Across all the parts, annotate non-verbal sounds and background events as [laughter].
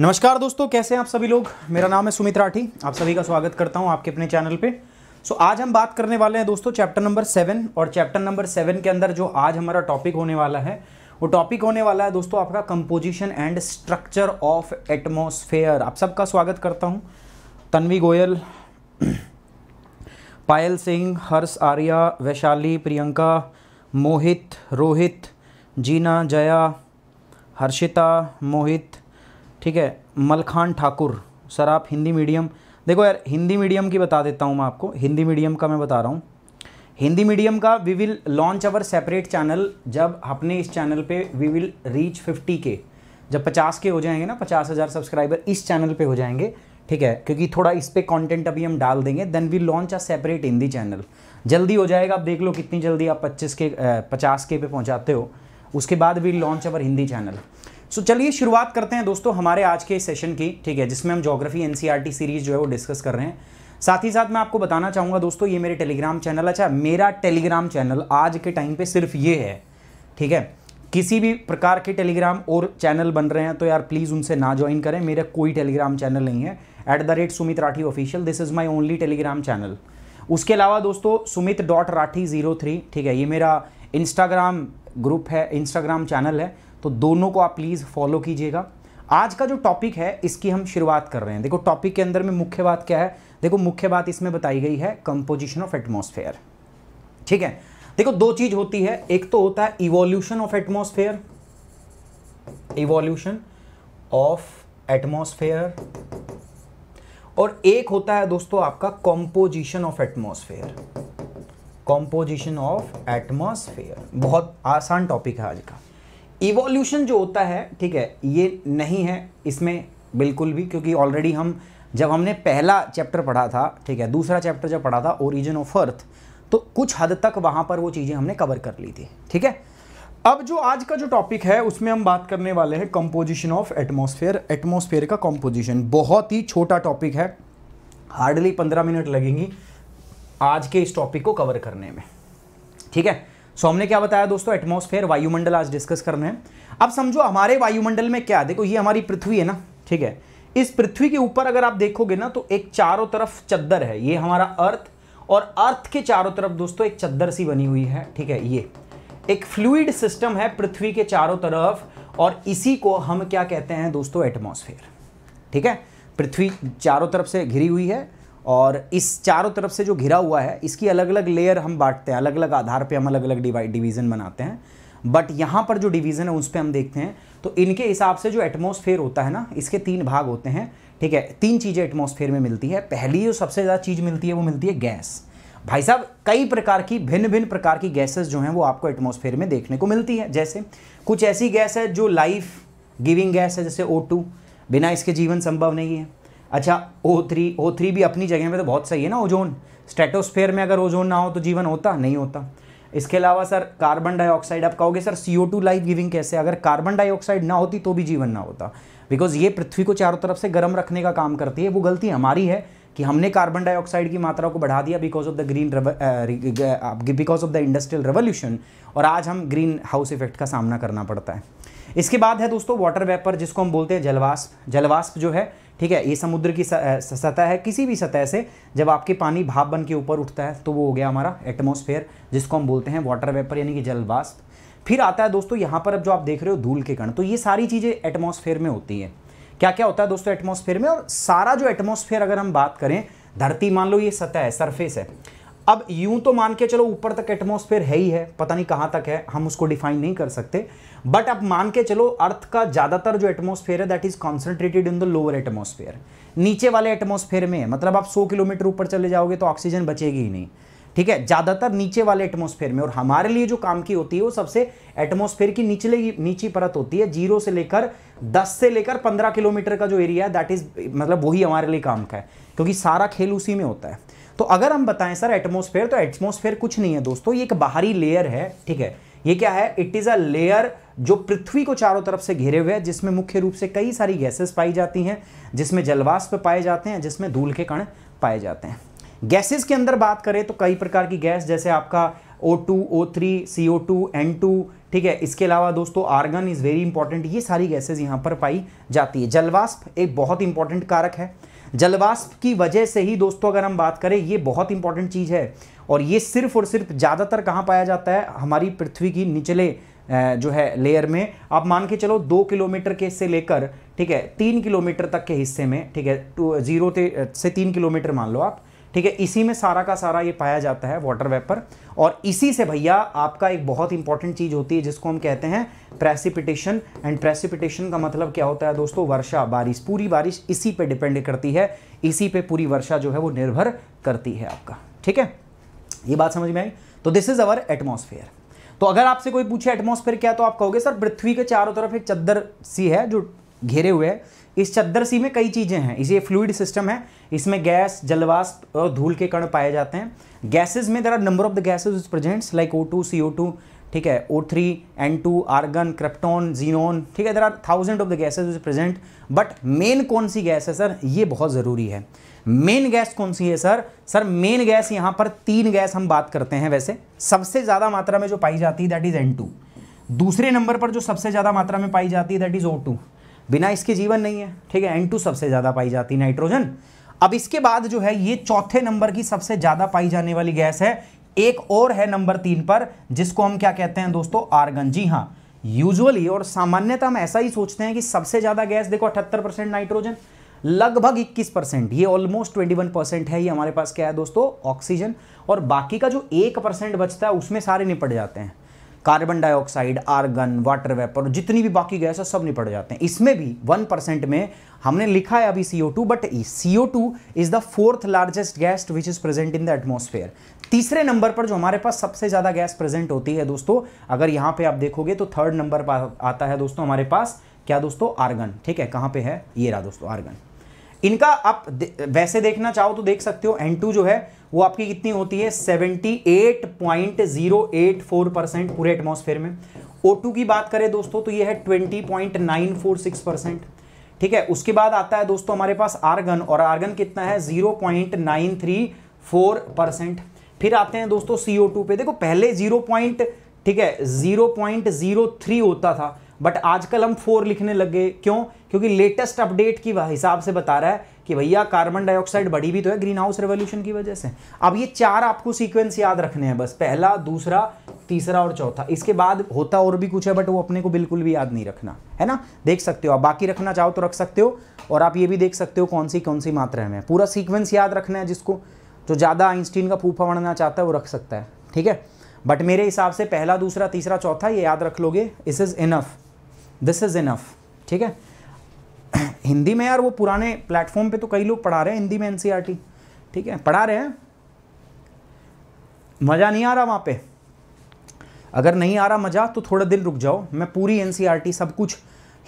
नमस्कार दोस्तों कैसे हैं आप सभी लोग मेरा नाम है सुमित राठी आप सभी का स्वागत करता हूं आपके अपने चैनल पे सो so, आज हम बात करने वाले हैं दोस्तों चैप्टर नंबर सेवन और चैप्टर नंबर सेवन के अंदर जो आज हमारा टॉपिक होने वाला है वो टॉपिक होने वाला है दोस्तों आपका composition and structure of atmosphere आप सबका स्वागत करता हूँ तन्वी गोयल पायल सिंह हर्ष आर्या वैशाली प्रियंका मोहित रोहित जीना जया हर्षिता मोहित ठीक है मलखान ठाकुर सर आप हिंदी मीडियम देखो यार हिंदी मीडियम की बता देता हूँ मैं आपको हिंदी मीडियम का मैं बता रहा हूँ हिंदी मीडियम का we will launch our separate channel जब अपने इस चैनल पे वी विल रीच 50 के जब 50 के हो जाएंगे ना पचास हज़ार सब्सक्राइबर इस चैनल पे हो जाएंगे ठीक है क्योंकि थोड़ा इस पर कॉन्टेंट अभी हम डाल देंगे then we launch a separate Hindi channel जल्दी हो जाएगा आप देख लो कितनी जल्दी आप पच्चीस के पचास के पे पहुँचाते हो उसके बाद we launch our Hindi channel so so, चलिए शुरुआत करते हैं दोस्तों हमारे आज के सेशन की ठीक है जिसमें हम ज्योग्राफी एन सीरीज़ जो है वो डिस्कस कर रहे हैं साथ ही साथ मैं आपको बताना चाहूँगा दोस्तों ये मेरे टेलीग्राम चैनल अच्छा मेरा टेलीग्राम चैनल आज के टाइम पे सिर्फ ये है ठीक है किसी भी प्रकार के टेलीग्राम और चैनल बन रहे हैं तो यार प्लीज़ उनसे ना ज्वाइन करें मेरा कोई टेलीग्राम चैनल नहीं है at the rate Sumit Rathi official this is my only Telegram channel उसके अलावा दोस्तों Sumit dot Rathi zero three ठीक है ये मेरा इंस्टाग्राम ग्रुप है इंस्टाग्राम चैनल है तो दोनों को आप प्लीज़ फॉलो कीजिएगा आज का जो टॉपिक है इसकी हम शुरुआत कर रहे हैं देखो टॉपिक के अंदर में मुख्य बात क्या है देखो मुख्य बात इसमें बताई गई है कंपोजिशन ऑफ एटमोसफेयर ठीक है देखो दो चीज होती है एक तो होता है evolution of atmosphere evolution of atmosphere और एक होता है दोस्तों आपका composition of atmosphere composition of atmosphere बहुत आसान टॉपिक है आज का इवोल्यूशन जो होता है ठीक है ये नहीं है इसमें बिल्कुल भी क्योंकि ऑलरेडी हम जब हमने पहला चैप्टर पढ़ा था ठीक है दूसरा चैप्टर जब पढ़ा था ओरिजिन ऑफ अर्थ तो कुछ हद तक वहाँ पर वो चीज़ें हमने कवर कर ली थी ठीक है अब जो आज का जो टॉपिक है उसमें हम बात करने वाले हैं कंपोजिशन ऑफ एटमोसफेयर एटमोस्फेयर का कंपोजिशन बहुत ही छोटा टॉपिक है हार्डली पंद्रह मिनट लगेंगी आज के इस टॉपिक को कवर करने में ठीक है सो हमने क्या बताया दोस्तों एटमोस्फेयर वायुमंडल आज डिस्कस रहे है अब समझो हमारे वायुमंडल में क्या देखो ये हमारी पृथ्वी है ना ठीक है इस पृथ्वी के ऊपर अगर आप देखोगे ना तो एक चारों तरफ चद्दर है ये हमारा अर्थ और अर्थ के चारों तरफ दोस्तों एक चद्दर सी बनी हुई है ठीक है ये एक फ्लूड सिस्टम है पृथ्वी के चारों तरफ और इसी को हम क्या कहते हैं दोस्तों एटमॉस्फेयर ठीक है पृथ्वी चारों तरफ से घिरी हुई है और इस चारों तरफ से जो घिरा हुआ है इसकी अलग अलग लेयर हम बांटते हैं अलग अलग आधार पे हम अलग अलग डिवाइड डिवीज़न बनाते हैं बट यहाँ पर जो डिवीज़न है उस पर हम देखते हैं तो इनके हिसाब से जो एटमोसफेयर होता है ना इसके तीन भाग होते हैं ठीक है तीन चीज़ें एटमोसफेयर में मिलती है पहली जो सबसे ज़्यादा चीज़ मिलती है वो मिलती है गैस भाई साहब कई प्रकार की भिन्न भिन्न प्रकार की गैसेस जो हैं वो आपको एटमोसफेयर में देखने को मिलती है जैसे कुछ ऐसी गैस है जो लाइफ गिविंग गैस है जैसे ओ बिना इसके जीवन संभव नहीं है अच्छा ओ थ्री ओ थ्री भी अपनी जगह में तो बहुत सही है ना ओजोन स्ट्रेटोस्फेयर में अगर ओजोन ना हो तो जीवन होता नहीं होता इसके अलावा सर कार्बन डाइऑक्साइड आप कहोगे sir C O two life giving कैसे अगर कार्बन डाइऑक्साइड ना होती तो भी जीवन ना होता बिकॉज ये पृथ्वी को चारों तरफ से गर्म रखने का काम करती है वो गलती हमारी है कि हमने कार्बन डाइऑक्साइड की मात्रा को बढ़ा दिया because of the green because of the industrial revolution और आज हम ग्रीन हाउस इफेक्ट का सामना करना पड़ता है इसके बाद है दोस्तों वाटर वेपर जिसको हम बोलते हैं जलवाष्प जलवाष्प जो है ठीक है ये समुद्र की सतह है किसी भी सतह से जब आपके पानी भाप बन के ऊपर उठता है तो वो हो गया हमारा एटमोसफेयर जिसको हम बोलते हैं वाटर वेपर यानी कि जल फिर आता है दोस्तों यहाँ पर अब जो आप देख रहे हो धूल के कण तो ये सारी चीज़ें एटमोसफेयर में होती हैं क्या क्या होता है दोस्तों एटमोसफेयर में और सारा जो एटमोसफेयर अगर हम बात करें धरती मान लो ये सतह है सरफेस है अब यूं तो मान के चलो ऊपर तक एटमोसफेयर है ही है पता नहीं कहां तक है हम उसको डिफाइन नहीं कर सकते बट अब मान के चलो अर्थ का ज़्यादातर जो एटमोस्फेयर है that is concentrated in the lower atmosphere नीचे वाले एटमोसफेयर में है मतलब आप 100 किलोमीटर ऊपर चले जाओगे तो ऑक्सीजन बचेगी ही नहीं ठीक है ज़्यादातर नीचे वाले एटमोसफेयर में और हमारे लिए जो काम की होती है वो सबसे एटमोसफेयर की निचले नीची परत होती है जीरो से लेकर दस से लेकर पंद्रह किलोमीटर का जो एरिया है दैट इज़ मतलब वही हमारे लिए काम का है क्योंकि सारा खेल उसी में होता है तो अगर हम बताएं सर एटमोसफेयर तो एटमोसफेयर कुछ नहीं है दोस्तों ये एक बाहरी लेयर है ठीक है ये क्या है इट इज़ अ लेयर जो पृथ्वी को चारों तरफ से घेरे हुए है जिसमें मुख्य रूप से कई सारी गैसेस पाई जाती हैं जिसमें जलवाष्प पाए जाते हैं जिसमें धूल के कण पाए जाते हैं गैसेस के अंदर बात करें तो कई प्रकार की गैस जैसे आपका O2, O3, CO2, N2 ठीक है इसके अलावा दोस्तों आर्गन इज़ वेरी इंपॉर्टेंट ये सारी गैसेज यहाँ पर पाई जाती है जलवाष्प एक बहुत इंपॉर्टेंट कारक है जलवाष्प की वजह से ही दोस्तों अगर हम बात करें ये बहुत इंपॉर्टेंट चीज़ है और ये सिर्फ और सिर्फ ज़्यादातर कहाँ पाया जाता है हमारी पृथ्वी की निचले जो है लेयर में आप मान के चलो दो किलोमीटर के से लेकर ठीक है तीन किलोमीटर तक के हिस्से में ठीक है जीरो से तीन किलोमीटर मान लो आप ठीक है इसी में सारा का सारा ये पाया जाता है वाटर वेपर और इसी से भैया आपका एक बहुत इंपॉर्टेंट चीज़ होती है जिसको हम कहते हैं प्रेसिपिटेशन एंड प्रेसिपिटेशन का मतलब क्या होता है दोस्तों वर्षा बारिश पूरी बारिश इसी पे डिपेंड करती है इसी पे पूरी वर्षा जो है वो निर्भर करती है आपका ठीक है ये बात समझ में आई तो दिस इज़ अवर एटमोसफेयर तो अगर आपसे कोई पूछे एटमोसफेयर क्या तो आप कहोगे सर पृथ्वी के चारों तरफ एक चद्दर सी है जो घेरे हुए है इस चद्दर सी में कई चीज़ें हैं इसे फ्लूड सिस्टम है इसमें गैस जलवाष्प और धूल के कण पाए जाते हैं गैसेज में there are number of the gases is presents like O two C O two ठीक है O three N two argon krypton xenon ठीक है there are thousand of the gases is present but main कौन सी gas है sir ये बहुत ज़रूरी है मेन गैस कौन सी है सर सर मेन गैस यहाँ पर तीन गैस हम बात करते हैं वैसे सबसे ज़्यादा मात्रा में जो पाई जाती है दैट इज़ एन टू दूसरे नंबर पर जो सबसे ज़्यादा मात्रा में पाई जाती है दैट इज़ ओ टू बिना इसके जीवन नहीं है ठीक है एन टू सबसे ज़्यादा पाई जाती है नाइट्रोजन अब इसके बाद जो है ये चौथे नंबर की सबसे ज़्यादा पाई जाने वाली गैस है एक और है नंबर तीन पर जिसको हम क्या कहते हैं दोस्तों आर्गन जी हाँ यूजुअली और सामान्यतः हम ऐसा ही सोचते हैं कि सबसे ज़्यादा गैस देखो अठहत्तर परसेंट नाइट्रोजन लगभग 21 परसेंट ये ऑलमोस्ट 21 परसेंट है ये हमारे पास क्या है दोस्तों ऑक्सीजन और बाकी का जो एक परसेंट बचता है उसमें सारे निपट जाते हैं carbon dioxide argon water vapour जितनी भी बाकी गैस है सब निपट जाते हैं इसमें भी वन परसेंट में हमने लिखा है अभी CO2 but CO2 is the fourth largest gas which is present in the atmosphere तीसरे नंबर पर जो हमारे पास सबसे ज़्यादा गैस प्रेजेंट होती है दोस्तों अगर यहाँ पे आप देखोगे तो थर्ड नंबर पर आता है दोस्तों हमारे पास क्या दोस्तों आर्गन ठीक है कहाँ पे है ये रहा दोस्तों आर्गन इनका आप दे, वैसे देखना चाहो तो देख सकते हो N2 जो है वो आपकी कितनी होती है 78.084 परसेंट पूरे एटमॉस्फेयर में O2 की बात करें दोस्तों तो ये है 20.946 परसेंट ठीक है उसके बाद आता है दोस्तों हमारे पास आर्गन और आर्गन कितना है 0.934 परसेंट फिर आते हैं दोस्तों CO2 पे देखो पहले 0. ठीक है 0.03 होता था बट आजकल हम फोर लिखने लग गए क्यों क्योंकि लेटेस्ट अपडेट की हिसाब से बता रहा है कि भैया कार्बन डाइऑक्साइड बढ़ी भी तो है ग्रीन हाउस रेवोल्यूशन की वजह से अब ये चार आपको सीक्वेंस याद रखने हैं बस पहला दूसरा तीसरा और चौथा इसके बाद होता और भी कुछ है बट वो अपने को बिल्कुल भी याद नहीं रखना है ना देख सकते हो आप बाकी रखना चाहो तो रख सकते हो और आप ये भी देख सकते हो कौन सी कौन सी मात्रा में पूरा सीक्वेंस याद रखना है जिसको जो ज़्यादा आइंस्टीन का फूफा बढ़ना चाहता है वो रख सकता है ठीक है बट मेरे हिसाब से पहला दूसरा तीसरा चौथा ये याद रख लोगे इस is enough this is enough ठीक है [clears throat] हिंदी में यार वो पुराने प्लेटफॉर्म पे तो कई लोग पढ़ा रहे हैं हिंदी में एन e ठीक है पढ़ा रहे हैं मज़ा नहीं आ रहा वहाँ पे अगर नहीं आ रहा मज़ा तो थोड़ा दिन रुक जाओ मैं पूरी एन e सब कुछ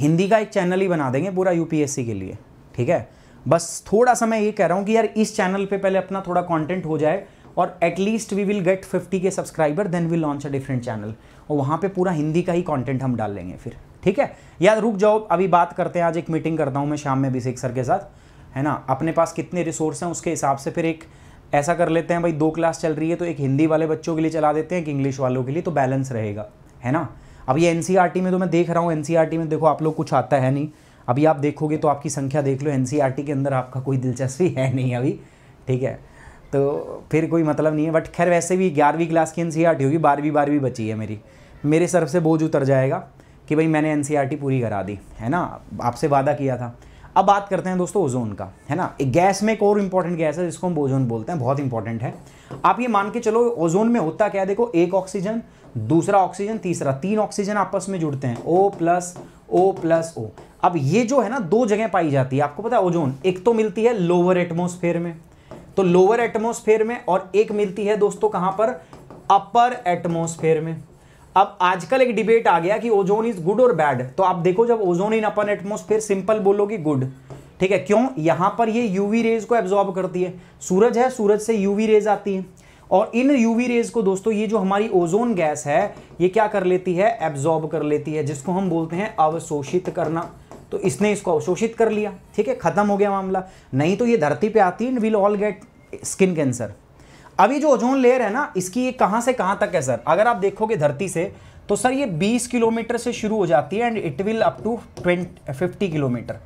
हिंदी का एक चैनल ही बना देंगे पूरा यूपीएससी के लिए ठीक है बस थोड़ा सा मैं ये कह रहा हूँ कि यार इस चैनल पे पहले अपना थोड़ा कंटेंट हो जाए और at least we will get 50 K subscriber then we launch a different channel और वहाँ पे पूरा हिंदी का ही कंटेंट हम डाल लेंगे फिर ठीक है यार रुक जाओ अभी बात करते हैं आज एक मीटिंग करता हूँ मैं शाम में अभिषेक सर के साथ है ना अपने पास कितने रिसोर्स हैं उसके हिसाब से फिर एक ऐसा कर लेते हैं भाई दो क्लास चल रही है तो एक हिंदी वाले बच्चों के लिए चला देते हैं एक इंग्लिश वालों के लिए तो बैलेंस रहेगा है ना अब ये एन e में तो मैं देख रहा हूँ एन e में देखो आप लोग कुछ आता है नहीं अभी आप देखोगे तो आपकी संख्या देख लो एन e के अंदर आपका कोई दिलचस्पी है नहीं अभी ठीक है तो फिर कोई मतलब नहीं है बट खैर वैसे भी ग्यारहवीं क्लास की एन होगी बारहवीं बारहवीं बची है मेरी मेरे सर से बोझ उतर जाएगा कि भाई मैंने एन e पूरी करा दी है ना आपसे वादा किया था अब बात करते हैं दोस्तों ओजोन का है ना एक गैस में एक और इंपॉर्टेंट गैस है जिसको हम ओजोन बोलते हैं बहुत इंपॉर्टेंट है आप ये मान के चलो ओजोन में होता क्या है देखो एक ऑक्सीजन दूसरा ऑक्सीजन तीसरा तीन ऑक्सीजन आपस में जुड़ते हैं O plus O plus O अब ये जो है ना दो जगह पाई जाती है आपको पता है ओजोन एक तो मिलती है लोअर एटमोसफेयर में तो लोअर एटमोसफेयर में और एक मिलती है दोस्तों कहां पर अपर एटमोसफेयर में अब आजकल एक डिबेट आ गया कि ओजोन इज गुड और बैड तो आप देखो जब ओजोन इन अपन एटमोस्फेयर सिंपल बोलोगे गुड ठीक है क्यों यहां पर ये यूवी रेज को एब्जॉर्ब करती है सूरज है सूरज से यूवी रेज आती है और इन यूवी रेज को दोस्तों ये जो हमारी ओजोन गैस है ये क्या कर लेती है एब्जॉर्ब कर लेती है जिसको हम बोलते हैं अवशोषित करना तो इसने इसको अवशोषित कर लिया ठीक है खत्म हो गया मामला नहीं तो ये धरती पे आती है will all get skin cancer अभी जो ओजोन लेयर है ना इसकी ये कहां से कहां तक है सर अगर आप देखोगे धरती से तो सर ये 20 किलोमीटर से शुरू हो जाती है and it will up to twenty kilometre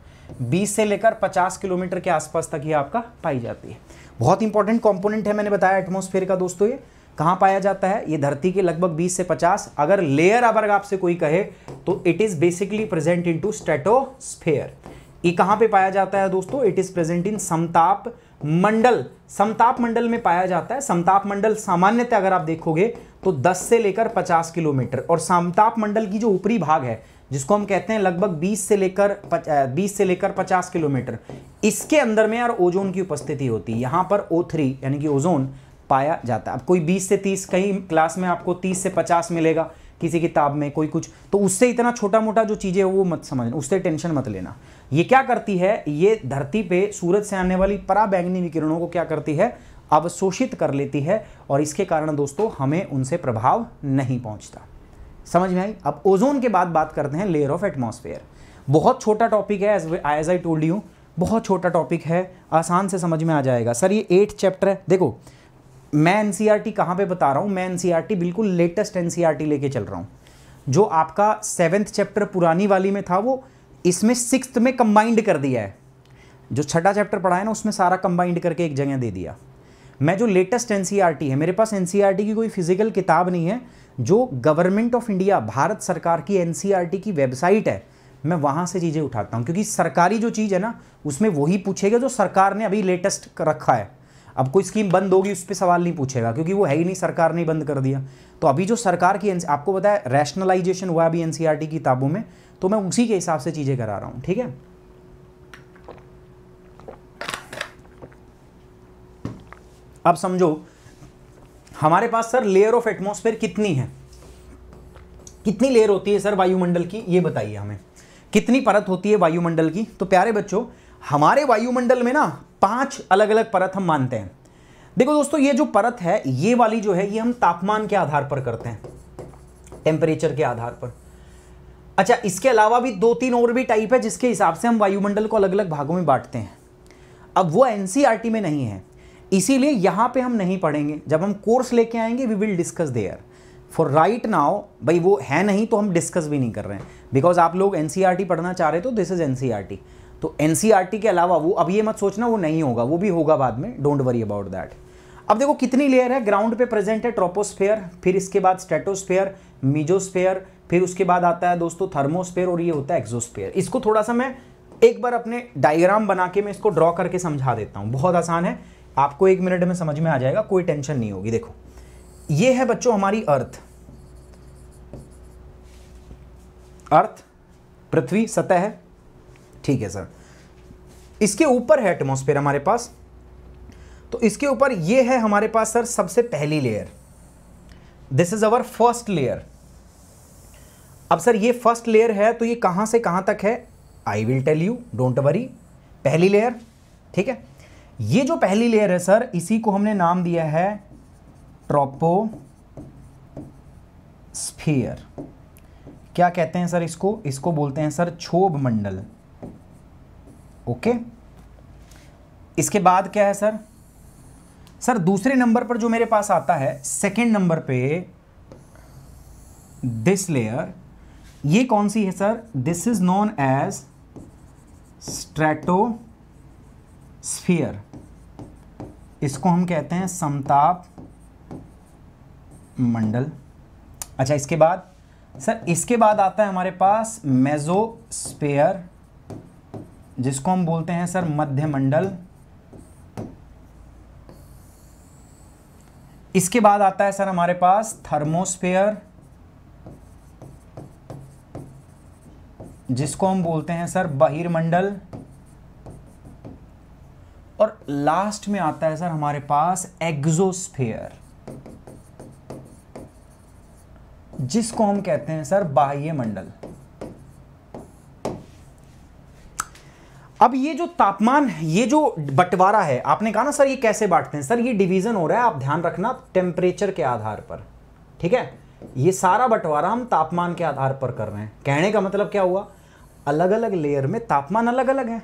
20 से लेकर 50 किलोमीटर के आसपास तक ये आपका पाई जाती है बहुत इंपॉर्टेंट कॉम्पोनेंट है मैंने बताया एटमोस्फेयर का दोस्तों ये कहाँ पाया जाता है ये धरती के लगभग 20 से 50 अगर लेयर अगर आपसे कोई कहे तो it is basically present in to stratosphere ये कहाँ पे पाया जाता है दोस्तों इट इज़ प्रेजेंट इन समताप मंडल समताप मंडल में पाया जाता है समताप मंडल सामान्यतः अगर आप देखोगे तो 10 से लेकर 50 किलोमीटर और समताप मंडल की जो ऊपरी भाग है जिसको हम कहते हैं लगभग 20 से लेकर 20 से लेकर 50 किलोमीटर इसके अंदर में यार ओजोन की उपस्थिति होती है यहाँ पर ओ यानी कि ओजोन पाया जाता है अब कोई 20 से 30 कहीं क्लास में आपको 30 से 50 मिलेगा किसी किताब में कोई कुछ तो उससे इतना छोटा मोटा जो चीज़ें वो मत समझना उससे टेंशन मत लेना ये क्या करती है ये धरती पे सूरज से आने वाली पराबैंगनी विकिरणों को क्या करती है अवशोषित कर लेती है और इसके कारण दोस्तों हमें उनसे प्रभाव नहीं पहुंचता समझ में आई अब ओजोन के बाद बात करते हैं लेयर ऑफ एटमोसफेयर बहुत छोटा टॉपिक है एज आई टोल्ड यू बहुत छोटा टॉपिक है आसान से समझ में आ जाएगा सर ये एट चैप्टर है देखो मैं एन सी आर टी कहाँ पर बता रहा हूँ मैं एन सी आर टी बिल्कुल latest N C R T लेके चल रहा हूँ जो आपका सेवन्थ चैप्टर पुरानी वाली में था वो इसमें सिक्स में कंबाइंड कर दिया है जो छठा चैप्टर पढ़ा है ना उसमें सारा कंबाइंड करके एक जगह दे दिया मैं जो लेटेस्ट एन e है मेरे पास एन e की कोई फिजिकल किताब नहीं है जो गवर्नमेंट ऑफ इंडिया भारत सरकार की एन e की वेबसाइट है मैं वहाँ से चीज़ें उठाता हूँ क्योंकि सरकारी जो चीज़ है ना उसमें वही पूछेगा जो सरकार ने अभी लेटेस्ट रखा है अब कोई स्कीम बंद होगी उस पर सवाल नहीं पूछेगा क्योंकि वो है ही नहीं सरकार ने बंद कर दिया तो अभी जो सरकार की आपको पता है रैशनलाइजेशन हुआ अभी एनसीआर e की किताबों में तो मैं उसी के हिसाब से चीज़ें करा रहा हूं ठीक है अब समझो हमारे पास सर लेयर ऑफ एटमोस्फेयर कितनी है कितनी लेयर होती है सर वायुमंडल की ये बताइए हमें कितनी परत होती है वायुमंडल की तो प्यारे बच्चों हमारे वायुमंडल में ना पांच अलग अलग परत हम मानते हैं देखो दोस्तों ये जो परत है ये वाली जो है ये हम तापमान के आधार पर करते हैं टेम्परेचर के आधार पर अच्छा इसके अलावा भी दो तीन और भी टाइप है जिसके हिसाब से हम वायुमंडल को अलग अलग भागों में बांटते हैं अब वो एन e में नहीं है इसीलिए यहां पे हम नहीं पढ़ेंगे जब हम कोर्स लेके आएंगे we will discuss there for right now भाई वो है नहीं तो हम डिस्कस भी नहीं कर रहे हैं बिकॉज आप लोग एनसीआरटी e पढ़ना चाह रहे तो दिस इज़ एन तो एन e के अलावा वो अब ये मत सोचना वो नहीं होगा वो भी होगा बाद में डोंट वरी अबाउट दैट अब देखो कितनी लेयर है ग्राउंड पे प्रेजेंट है ट्रोपोस्फेयर फिर इसके बाद स्टेटोस्फेयर मीजोस्फेयर फिर उसके बाद आता है दोस्तों थर्मोस्फेयर और ये होता है एक्जोस्फेयर इसको थोड़ा सा मैं एक बार अपने डायग्राम बना के मैं इसको ड्रॉ करके समझा देता हूँ बहुत आसान है आपको एक मिनट में समझ में आ जाएगा कोई टेंशन नहीं होगी देखो ये है बच्चों हमारी अर्थ अर्थ पृथ्वी सतह है ठीक है सर इसके ऊपर है एटमोसफेयर हमारे पास तो इसके ऊपर ये है हमारे पास सर सबसे पहली layer this is our first layer अब सर ये फर्स्ट लेयर है तो ये कहां से कहां तक है I will tell you don't worry पहली लेयर ठीक है ये जो पहली लेयर है सर इसी को हमने नाम दिया है ट्रोपो स्फीयर क्या कहते हैं सर इसको इसको बोलते हैं सर क्षोभ मंडल ओके इसके बाद क्या है सर सर दूसरे नंबर पर जो मेरे पास आता है सेकेंड नंबर पे दिस लेयर ये कौन सी है sir this is known as stratosphere इसको हम कहते हैं समताप मंडल अच्छा इसके बाद सर इसके बाद आता है हमारे पास मेजोस्पेयर जिसको हम बोलते हैं सर मध्यमंडल इसके बाद आता है सर हमारे पास थर्मोस्फेयर जिसको हम बोलते हैं सर बहिर्मंडल और लास्ट में आता है सर हमारे पास एग्जोस्फेयर जिसको हम कहते हैं सर बाह्य मंडल अब ये जो तापमान ये जो बंटवारा है आपने कहा ना सर ये कैसे बांटते हैं सर ये डिवीजन हो रहा है आप ध्यान रखना टेम्परेचर के आधार पर ठीक है ये सारा बंटवारा हम तापमान के आधार पर कर रहे हैं कहने का मतलब क्या हुआ अलग अलग लेयर में तापमान अलग अलग है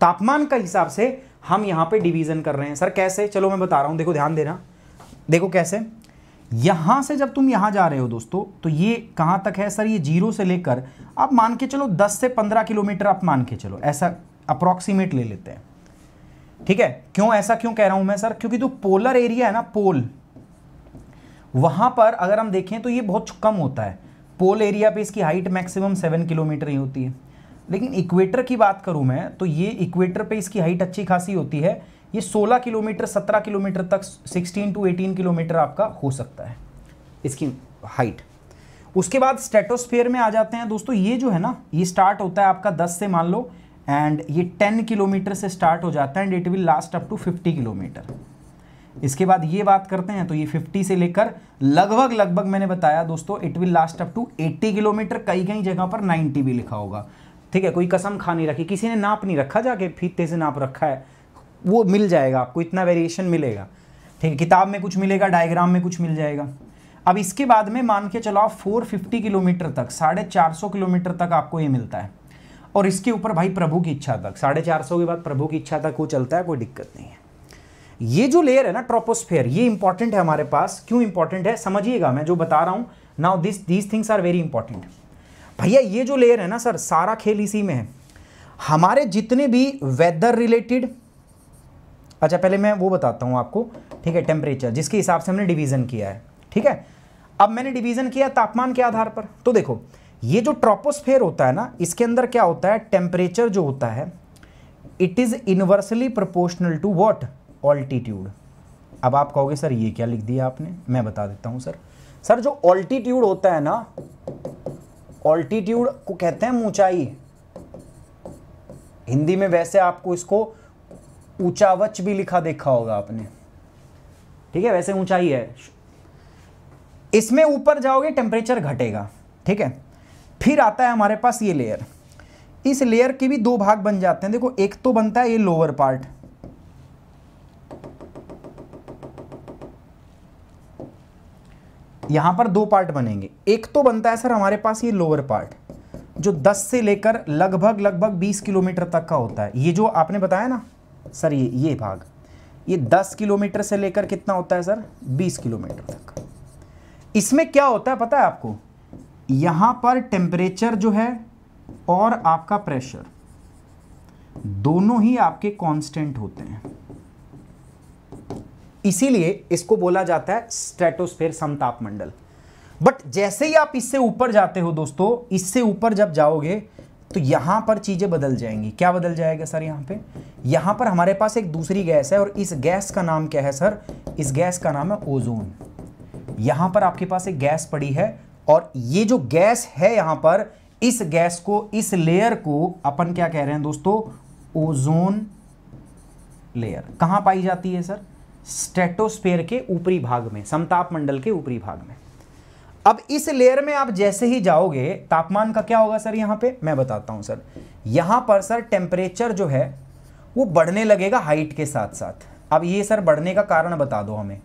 तापमान का हिसाब से हम यहाँ पे डिवीजन कर रहे हैं सर कैसे चलो मैं बता रहा हूँ देखो ध्यान देना देखो कैसे यहां से जब तुम यहां जा रहे हो दोस्तों तो ये कहाँ तक है सर ये जीरो से लेकर आप मान के चलो दस से पंद्रह किलोमीटर आप मान के चलो ऐसा अप्रोक्सीमेट ले लेते हैं ठीक है क्यों ऐसा क्यों कह रहा हूं मैं सर क्योंकि जो तो पोलर एरिया है ना पोल वहां पर अगर हम देखें तो ये बहुत कम होता है पोल एरिया पे इसकी हाइट मैक्सिमम सेवन किलोमीटर ही होती है लेकिन इक्वेटर की बात करूं मैं तो ये इक्वेटर पे इसकी हाइट अच्छी खासी होती है ये 16 किलोमीटर 17 किलोमीटर तक 16 टू 18 किलोमीटर आपका हो सकता है इसकी हाइट उसके बाद स्टेटोस्फेयर में आ जाते हैं दोस्तों ये जो है ना ये स्टार्ट होता है आपका दस से मान लो एंड ये 10 किलोमीटर से स्टार्ट हो जाता है and it will last up to 50 kilometre इसके बाद ये बात करते हैं तो ये 50 से लेकर लगभग लगभग मैंने बताया दोस्तों it will last up to 80 kilometre कई कई जगह पर 90 भी लिखा होगा ठीक है कोई कसम खा नहीं रखी किसी ने नाप नहीं रखा जाके फीते से नाप रखा है वो मिल जाएगा आपको इतना वेरिएशन मिलेगा ठीक है किताब में कुछ मिलेगा डायग्राम में कुछ मिल जाएगा अब इसके बाद में मान के चलो आप 450 किलोमीटर तक साढ़े चार सौ किलोमीटर तक आपको ये मिलता है और इसके ऊपर भाई प्रभु की इच्छा तक साढ़े चार सौ के बाद प्रभु की इच्छा तक वो चलता है कोई दिक्कत नहीं है ये जो लेयर है ना ट्रोपोस्फेयर ये इंपॉर्टेंट है हमारे पास क्यों इंपॉर्टेंट है समझिएगा मैं जो बता रहा हूं now this these things are very important भैया ये जो लेयर है ना सर सारा खेल इसी में है हमारे जितने भी वेदर रिलेटेड अच्छा पहले मैं वो बताता हूं आपको ठीक है टेम्परेचर जिसके हिसाब से हमने डिवीज़न किया है ठीक है अब मैंने डिवीज़न किया तापमान के आधार पर तो देखो ये जो ट्रोपोस्फेयर होता है ना इसके अंदर क्या होता है टेम्परेचर जो होता है it is inversely proportional to what altitude अब आप कहोगे सर ये क्या लिख दिया आपने मैं बता देता हूं सर सर जो ऑल्टीट्यूड होता है ना ऑल्टीट्यूड को कहते हैं ऊंचाई हिंदी में वैसे आपको इसको ऊंचावच भी लिखा देखा होगा आपने ठीक है वैसे ऊंचाई है इसमें ऊपर जाओगे टेम्परेचर घटेगा ठीक है फिर आता है हमारे पास ये लेयर इस लेयर के भी दो भाग बन जाते हैं देखो एक तो बनता है ये लोअर पार्ट यहां पर दो पार्ट बनेंगे एक तो बनता है सर हमारे पास ये लोअर पार्ट जो 10 से लेकर लगभग लगभग 20 किलोमीटर तक का होता है ये जो आपने बताया ना सर ये ये भाग ये 10 किलोमीटर से लेकर कितना होता है सर 20 किलोमीटर तक इसमें क्या होता है पता है आपको यहां पर टेम्परेचर जो है और आपका प्रेशर दोनों ही आपके कांस्टेंट होते हैं इसीलिए इसको बोला जाता है स्ट्रेटोस्फेयर समताप मंडल बट जैसे ही आप इससे ऊपर जाते हो दोस्तों इससे ऊपर जब जाओगे तो यहां पर चीज़ें बदल जाएंगी क्या बदल जाएगा सर यहां पे यहां पर हमारे पास एक दूसरी गैस है और इस गैस का नाम क्या है सर इस गैस का नाम है ओजोन यहां पर आपके पास एक गैस पड़ी है और ये जो गैस है यहां पर इस गैस को इस लेयर को अपन क्या कह रहे हैं दोस्तों ओजोन लेयर कहां पाई जाती है सर स्टेटोस्पेयर के ऊपरी भाग में समताप मंडल के ऊपरी भाग में अब इस लेयर में आप जैसे ही जाओगे तापमान का क्या होगा सर यहां पे मैं बताता हूं सर यहां पर सर टेम्परेचर जो है वो बढ़ने लगेगा हाइट के साथ साथ अब ये सर बढ़ने का कारण बता दो हमें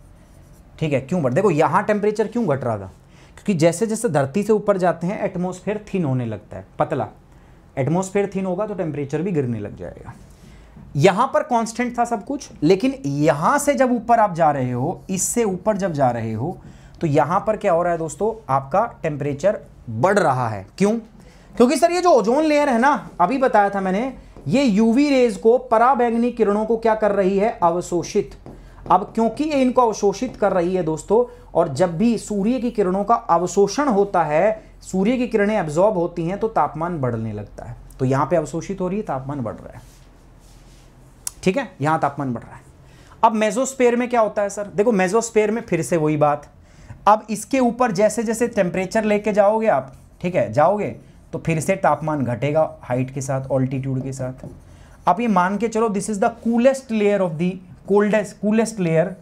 ठीक है क्यों बढ़ देखो यहां टेम्परेचर क्यों घट रहा था क्योंकि जैसे जैसे धरती से ऊपर जाते हैं एटमोसफेयर थिन होने लगता है पतला एटमोसफेयर थिन होगा तो टेम्परेचर भी गिरने लग जाएगा यहां पर कांस्टेंट था सब कुछ लेकिन यहां से जब ऊपर आप जा रहे हो इससे ऊपर जब जा रहे हो तो यहां पर क्या हो रहा है दोस्तों आपका टेम्परेचर बढ़ रहा है क्यों क्योंकि सर ये जो ओजोन लेयर है ना अभी बताया था मैंने ये यूवी रेज को पराबैंगनी किरणों को क्या कर रही है अवशोषित अब क्योंकि ये इनको अवशोषित कर रही है दोस्तों और जब भी सूर्य की किरणों का अवशोषण होता है सूर्य की किरणें अब्जॉर्ब होती हैं तो तापमान बढ़ने लगता है तो यहां पे अवशोषित हो रही है तापमान बढ़ रहा है ठीक है यहां तापमान बढ़ रहा है अब मेजोस्पेयर में क्या होता है सर देखो मेजोस्पेयर में फिर से वही बात अब इसके ऊपर जैसे जैसे टेम्परेचर लेके जाओगे आप ठीक है जाओगे तो फिर से तापमान घटेगा हाइट के साथ ऑल्टीट्यूड के साथ आप ये मान के चलो this is the coolest layer of the coldest coolest layer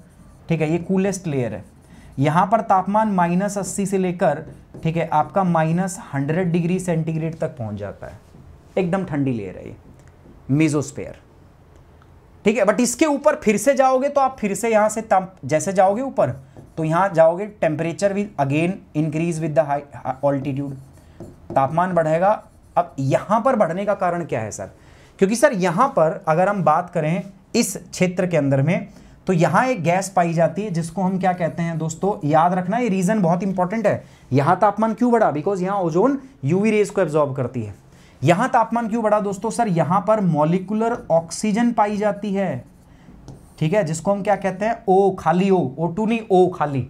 ठीक है ये कूलेस्ट लेयर है यहाँ पर तापमान माइनस अस्सी से लेकर ठीक है आपका माइनस हंड्रेड डिग्री सेंटीग्रेड तक पहुँच जाता है एकदम ठंडी लेयर है ये मेजोस्पेयर ठीक है बट इसके ऊपर फिर से जाओगे तो आप फिर से यहाँ से जैसे जाओगे ऊपर तो यहाँ जाओगे टेम्परेचर भी again increase with the high altitude तापमान बढ़ेगा अब यहाँ पर बढ़ने का कारण क्या है सर क्योंकि सर यहाँ पर अगर हम बात करें इस क्षेत्र के अंदर में तो यहां एक गैस पाई जाती है जिसको हम क्या कहते हैं दोस्तों याद रखना ये रीज़न बहुत इंपॉर्टेंट है यहां तापमान क्यों बढ़ा बिकॉज यहां ओजोन यूवी रेज को एब्जॉर्ब करती है यहां तापमान क्यों बढ़ा दोस्तों सर यहां पर मॉलिकुलर ऑक्सीजन पाई जाती है ठीक है जिसको हम क्या कहते हैं ओ खाली ओ ओ टू नहीं ओ खाली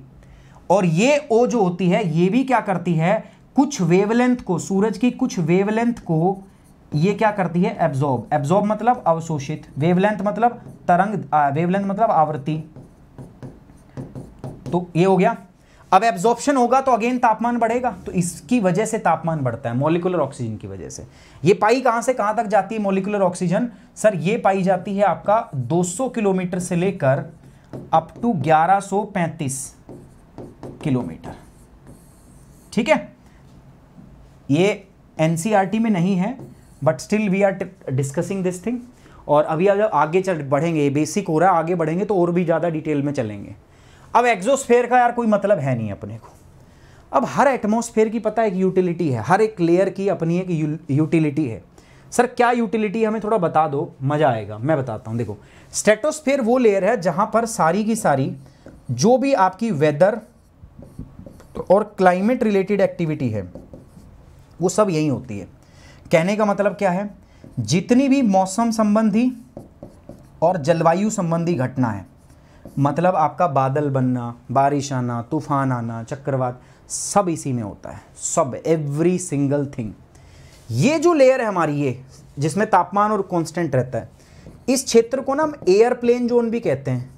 और ये ओ जो होती है ये भी क्या करती है कुछ वेवलेंथ को सूरज की कुछ वेवलेंथ को ये क्या करती है एब्जॉर्ब एब्जॉर्ब मतलब अवशोषित वेवलेंथ मतलब तरंग वेवलेंथ मतलब आवृत्ति तो ये हो गया अब एब्जॉर्प्शन होगा तो अगेन तापमान बढ़ेगा तो इसकी वजह से तापमान बढ़ता है मोलिकुलर ऑक्सीजन की वजह से ये पाई कहां से कहां तक जाती है मोलिकुलर ऑक्सीजन सर ये पाई जाती है आपका 200 किलोमीटर से लेकर अप टू 1135 किलोमीटर ठीक है ये एनसीआरटी e में नहीं है but still we are discussing this thing और अभी अगर आगे चल बढ़ेंगे बेसिक हो रहा है आगे बढ़ेंगे तो और भी ज़्यादा डिटेल में चलेंगे अब एग्जोस्फेयर का यार कोई मतलब है नहीं अपने को अब हर एटमोसफेयर की पता एक यूटिलिटी है हर एक लेयर की अपनी एक यूटिलिटी है सर क्या यूटिलिटी हमें थोड़ा बता दो मज़ा आएगा मैं बताता हूँ देखो स्टेटोस्फेयर वो लेयर है जहाँ पर सारी की सारी जो भी आपकी वेदर और क्लाइमेट रिलेटेड एक्टिविटी है वो सब यहीं होती है कहने का मतलब क्या है जितनी भी मौसम संबंधी और जलवायु संबंधी घटना है मतलब आपका बादल बनना बारिश आना तूफान आना चक्रवात सब इसी में होता है सब एवरी सिंगल थिंग ये जो लेयर है हमारी ये जिसमें तापमान और कांस्टेंट रहता है इस क्षेत्र को ना हम एयरप्लेन जोन भी कहते हैं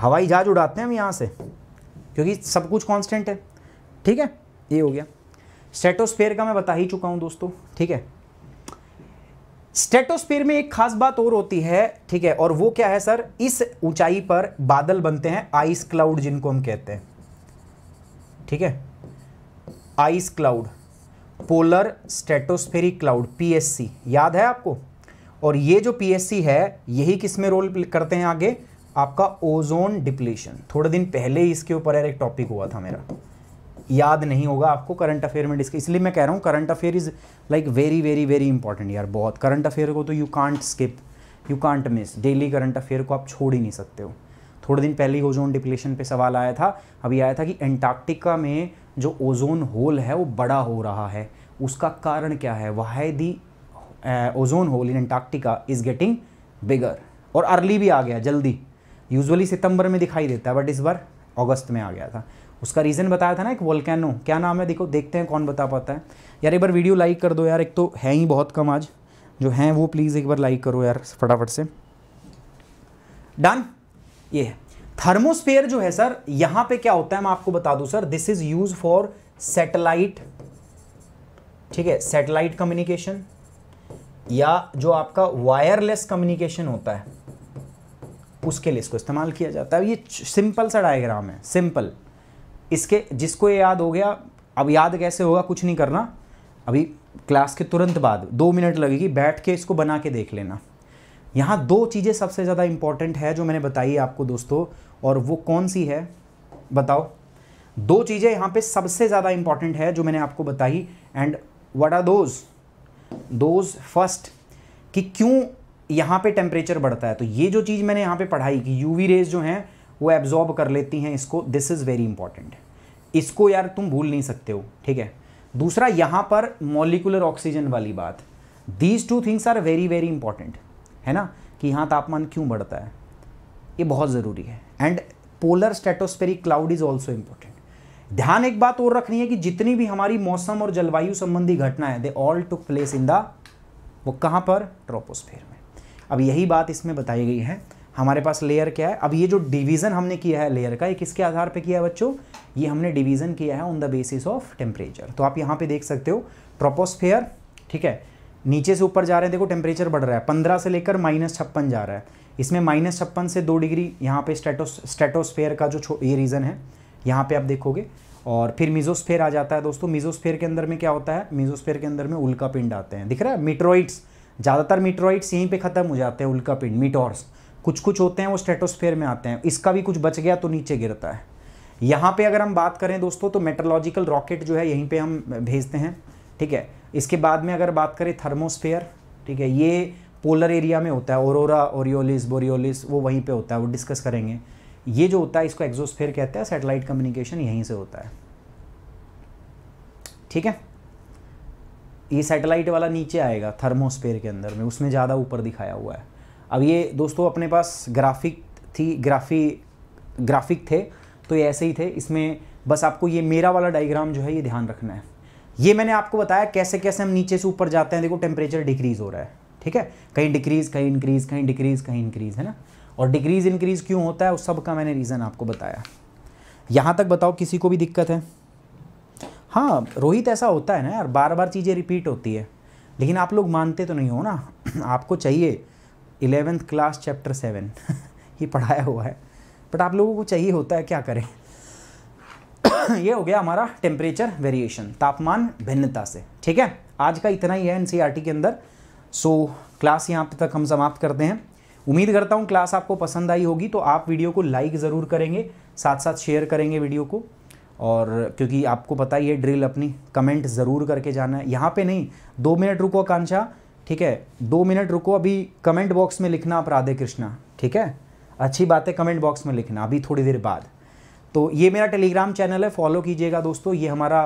हवाई जहाज उड़ाते हैं हम यहाँ से क्योंकि सब कुछ कांस्टेंट है ठीक है ये हो गया स्टेटोस्फेयर का मैं बता ही चुका हूं दोस्तों ठीक है स्टेटोस्फेयर में एक खास बात और होती है ठीक है और वो क्या है सर इस ऊंचाई पर बादल बनते हैं आइस क्लाउड जिनको हम कहते हैं ठीक है ice cloud polar stratospheric cloud PSC याद है आपको और ये जो पीएससी है यही किस में रोल करते हैं आगे आपका ओजोन डिप्लीशन थोड़े दिन पहले ही इसके ऊपर एक टॉपिक हुआ था मेरा याद नहीं होगा आपको करंट अफेयर में डिस्कस इसलिए मैं कह रहा हूँ current affair is like very very very important यार बहुत करंट अफेयर को तो you can't skip you can't miss daily current affair को आप छोड़ ही नहीं सकते हो थोड़े दिन पहले ही ओजोन डिप्लेशन पे सवाल आया था अभी आया था कि एंटार्क्टिका में जो ओजोन होल है वो बड़ा हो रहा है उसका कारण क्या है why the ozone hole in Antarctica is getting bigger और अर्ली भी आ गया जल्दी यूजुअली सितंबर में दिखाई देता है बट इस बार अगस्त में आ गया था उसका रीज़न बताया था ना एक वोल्केनो क्या नाम है देखो देखते हैं कौन बता पाता है यार एक बार वीडियो लाइक कर दो यार एक तो है ही बहुत कम आज जो हैं वो प्लीज़ एक बार लाइक करो यार फटाफट से डन ये है थर्मोस्फेयर जो है सर यहाँ पे क्या होता है मैं आपको बता दूँ sir this is use for satellite ठीक है सैटेलाइट कम्युनिकेशन या जो आपका वायरलेस कम्युनिकेशन होता है उसके लिए इसको इस्तेमाल किया जाता है ये सिंपल सा डायग्राम है सिंपल इसके जिसको ये याद हो गया अब याद कैसे होगा कुछ नहीं करना अभी क्लास के तुरंत बाद दो मिनट लगेगी बैठ के इसको बना के देख लेना यहाँ दो चीज़ें सबसे ज़्यादा इम्पॉर्टेंट है जो मैंने बताई आपको दोस्तों और वो कौन सी है बताओ दो चीज़ें यहाँ पे सबसे ज़्यादा इम्पॉर्टेंट है जो मैंने आपको बताई and what are those those first कि क्यों यहाँ पे टेम्परेचर बढ़ता है तो ये जो चीज़ मैंने यहाँ पे पढ़ाई कि यूवी रेज जो हैं वो एब्जॉर्ब कर लेती हैं इसको दिस इज़ वेरी इंपॉर्टेंट इसको यार तुम भूल नहीं सकते हो ठीक है दूसरा यहाँ पर मॉलिकुलर ऑक्सीजन वाली बात these two things are very very important है ना कि यहाँ तापमान क्यों बढ़ता है ये बहुत ज़रूरी है and polar stratospheric cloud is also important ध्यान एक बात और रखनी है कि जितनी भी हमारी मौसम और जलवायु संबंधी घटनाएं they all took place in the वो कहाँ पर ट्रोपोस्फेयर में अब यही बात इसमें बताई गई है हमारे पास लेयर क्या है अब ये जो डिवीज़न हमने किया है लेयर का ये किसके आधार पर किया है बच्चों ये हमने डिवीज़न किया है on the basis of temperature तो आप यहाँ पे देख सकते हो ट्रोपोस्फेयर ठीक है नीचे से ऊपर जा रहे हैं देखो टेम्परेचर बढ़ रहा है पंद्रह से लेकर माइनस छप्पन जा रहा है इसमें माइनस छप्पन से दो डिग्री यहाँ पे स्टेटोस स्टेटोस्फेयर का जो ये रीज़न है यहाँ पे आप देखोगे और फिर मिजोस्फेयर आ जाता है दोस्तों मिजोस्फेयर के अंदर में क्या होता है मिजोस्फेयर के अंदर में उल्का पिंड आते हैं दिख रहा है मीट्रॉइड्स ज़्यादातर मीट्रॉइड्स यहीं पर ख़त्म हो जाते हैं उल्का पिंड मिटोर्स कुछ कुछ होते हैं वो स्टेटोस्फेयर में आते हैं इसका भी कुछ बच गया तो नीचे गिरता है यहाँ पे अगर हम बात करें दोस्तों तो मेट्रोलॉजिकल रॉकेट जो है यहीं पे हम भेजते हैं ठीक है इसके बाद में अगर बात करें थर्मोस्फेयर ठीक है ये पोलर एरिया में होता है ओरोरा ओरियोलिस बोरियोलिस वो वहीं पे होता है वो डिस्कस करेंगे ये जो होता है इसको एग्जोस्फेयर कहते हैं सेटेलाइट कम्युनिकेशन यहीं से होता है ठीक है ये सेटेलाइट वाला नीचे आएगा थर्मोस्फेयर के अंदर में उसमें ज़्यादा ऊपर दिखाया हुआ है अब ये दोस्तों अपने पास ग्राफिक थी ग्राफी ग्राफिक थे तो ये ऐसे ही थे इसमें बस आपको ये मेरा वाला डाइग्राम जो है ये ध्यान रखना है ये मैंने आपको बताया कैसे कैसे हम नीचे से ऊपर जाते हैं देखो टेम्परेचर डिक्रीज़ हो रहा है ठीक है कहीं डिक्रीज़ कहीं इंक्रीज़ कहीं डिक्रीज़ कहीं इंक्रीज़ है ना और डिक्रीज़ इंक्रीज़ क्यों होता है उस सब का मैंने रीज़न आपको बताया यहाँ तक बताओ किसी को भी दिक्कत है हाँ रोहित ऐसा होता है ना यार बार बार चीज़ें रिपीट होती है लेकिन आप लोग मानते तो नहीं हो ना [clears throat] आपको चाहिए इलेवेंथ क्लास चैप्टर सेवन ये पढ़ाया हुआ है बट आप लोगों को चाहिए होता है क्या करें [coughs] ये हो गया हमारा टेम्परेचर वेरिएशन तापमान भिन्नता से ठीक है आज का इतना ही है एनसीईआरटी e के अंदर सो so, क्लास यहाँ पे तक हम समाप्त करते हैं उम्मीद करता हूँ क्लास आपको पसंद आई होगी तो आप वीडियो को लाइक ज़रूर करेंगे साथ साथ शेयर करेंगे वीडियो को और क्योंकि आपको पता ही है ड्रिल अपनी कमेंट ज़रूर करके जाना है यहाँ पे नहीं दो मिनट रुको आकांक्षा ठीक है दो मिनट रुको अभी कमेंट बॉक्स में लिखना आप राधे कृष्णा ठीक है अच्छी बातें कमेंट बॉक्स में लिखना अभी थोड़ी देर बाद तो ये मेरा टेलीग्राम चैनल है फॉलो कीजिएगा दोस्तों ये हमारा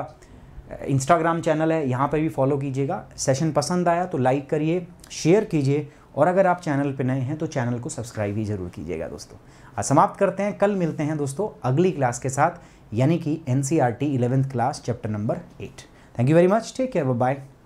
इंस्टाग्राम चैनल है यहाँ पर भी फॉलो कीजिएगा सेशन पसंद आया तो लाइक करिए शेयर कीजिए और अगर आप चैनल पर नए हैं तो चैनल को सब्सक्राइब भी ज़रूर कीजिएगा दोस्तों आज समाप्त करते हैं कल मिलते हैं दोस्तों अगली क्लास के साथ यानी कि N C R class chapter number eight thank you very much take care bye